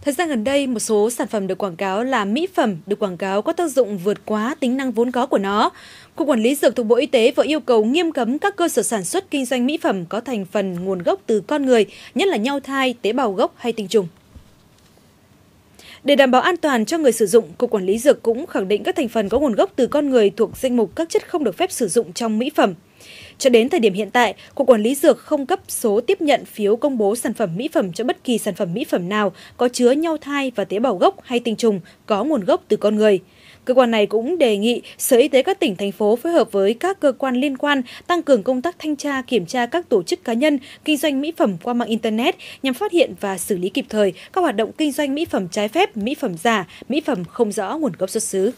Thời gian gần đây, một số sản phẩm được quảng cáo là mỹ phẩm được quảng cáo có tác dụng vượt quá tính năng vốn có của nó. Cục Quản lý Dược thuộc Bộ Y tế vừa yêu cầu nghiêm cấm các cơ sở sản xuất kinh doanh mỹ phẩm có thành phần nguồn gốc từ con người, nhất là nhau thai, tế bào gốc hay tinh trùng. Để đảm bảo an toàn cho người sử dụng, Cục Quản lý Dược cũng khẳng định các thành phần có nguồn gốc từ con người thuộc danh mục các chất không được phép sử dụng trong mỹ phẩm. Cho đến thời điểm hiện tại, Cục Quản lý Dược không cấp số tiếp nhận phiếu công bố sản phẩm mỹ phẩm cho bất kỳ sản phẩm mỹ phẩm nào có chứa nhau thai và tế bào gốc hay tinh trùng có nguồn gốc từ con người. Cơ quan này cũng đề nghị Sở Y tế các tỉnh, thành phố phối hợp với các cơ quan liên quan tăng cường công tác thanh tra, kiểm tra các tổ chức cá nhân kinh doanh mỹ phẩm qua mạng Internet nhằm phát hiện và xử lý kịp thời các hoạt động kinh doanh mỹ phẩm trái phép, mỹ phẩm giả, mỹ phẩm không rõ nguồn gốc xuất xứ.